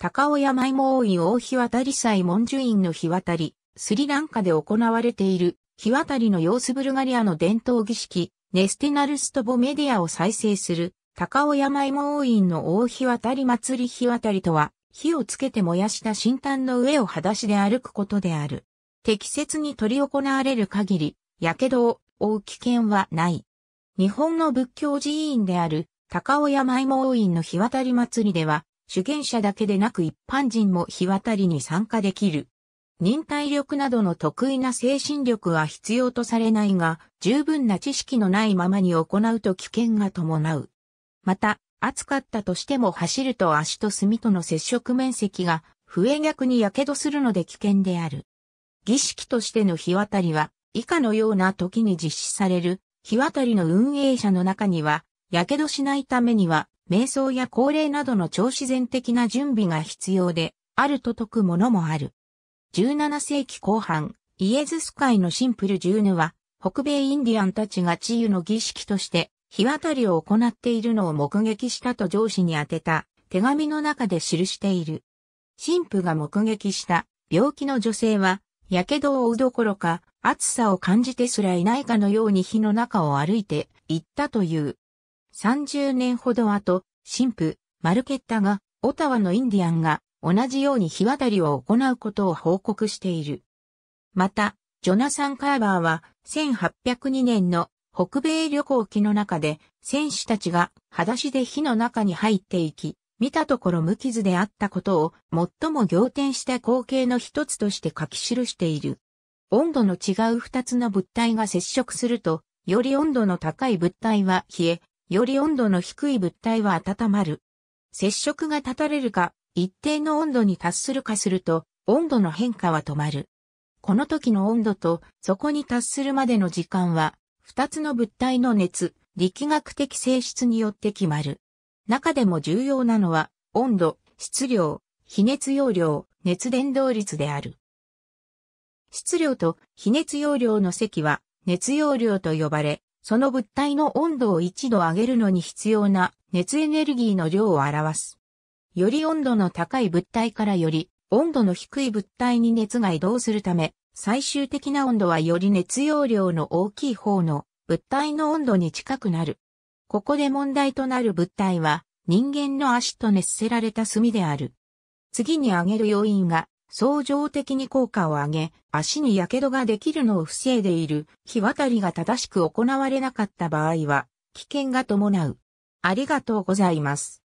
高尾山芋王院大日渡り祭文殊院の日渡り、スリランカで行われている日渡りの様子ブルガリアの伝統儀式、ネステナルストボメディアを再生する高尾山芋王院の大日渡り祭り日渡りとは、火をつけて燃やした新炭の上を裸足で歩くことである。適切に取り行われる限り、火傷を負う危険はない。日本の仏教寺院である高尾山芋王院の日渡り祭りでは、主権者だけでなく一般人も日渡りに参加できる。忍耐力などの得意な精神力は必要とされないが、十分な知識のないままに行うと危険が伴う。また、暑かったとしても走ると足と墨との接触面積が増え逆に火傷するので危険である。儀式としての日渡りは、以下のような時に実施される、日渡りの運営者の中には、火傷しないためには、瞑想や恒例などの超自然的な準備が必要で、あると説くものもある。17世紀後半、イエズス会のシンプルジューヌは、北米インディアンたちが治癒の儀式として、日渡りを行っているのを目撃したと上司に宛てた手紙の中で記している。神父が目撃した病気の女性は、火傷を負うどころか、暑さを感じてすらいないかのように火の中を歩いて行ったという。30年ほど後、神父、マルケッタが、オタワのインディアンが、同じように日渡りを行うことを報告している。また、ジョナサン・カーバーは、1802年の北米旅行記の中で、選手たちが裸足で火の中に入っていき、見たところ無傷であったことを最も仰天した光景の一つとして書き記している。温度の違う二つの物体が接触すると、より温度の高い物体は冷え、より温度の低い物体は温まる。接触が断たれるか、一定の温度に達するかすると、温度の変化は止まる。この時の温度と、そこに達するまでの時間は、二つの物体の熱、力学的性質によって決まる。中でも重要なのは、温度、質量、比熱容量、熱伝導率である。質量と比熱容量の積は熱容量と呼ばれ、その物体の温度を1度上げるのに必要な熱エネルギーの量を表す。より温度の高い物体からより温度の低い物体に熱が移動するため、最終的な温度はより熱容量の大きい方の物体の温度に近くなる。ここで問題となる物体は人間の足と熱せられた炭である。次に挙げる要因が相乗的に効果を上げ、足に火傷ができるのを防いでいる、日渡りが正しく行われなかった場合は、危険が伴う。ありがとうございます。